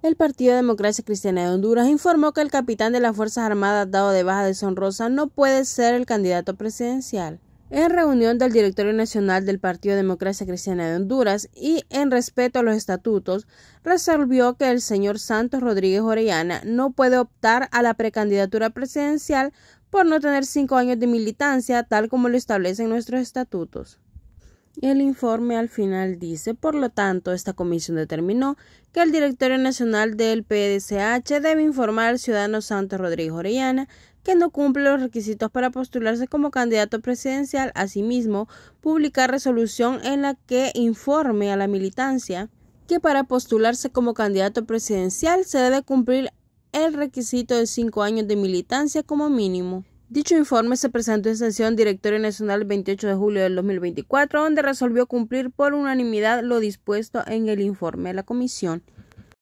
El Partido Democracia Cristiana de Honduras informó que el capitán de las Fuerzas Armadas dado de baja de Sonrosa no puede ser el candidato presidencial. En reunión del Directorio Nacional del Partido Democracia Cristiana de Honduras y en respeto a los estatutos, resolvió que el señor Santos Rodríguez Orellana no puede optar a la precandidatura presidencial por no tener cinco años de militancia, tal como lo establecen nuestros estatutos. El informe al final dice, por lo tanto, esta comisión determinó que el Directorio Nacional del PDCH debe informar al ciudadano Santos Rodríguez Orellana que no cumple los requisitos para postularse como candidato presidencial, asimismo, publicar resolución en la que informe a la militancia que para postularse como candidato presidencial se debe cumplir el requisito de cinco años de militancia como mínimo. Dicho informe se presentó en sesión Directorio Nacional el 28 de julio del 2024, donde resolvió cumplir por unanimidad lo dispuesto en el informe de la comisión.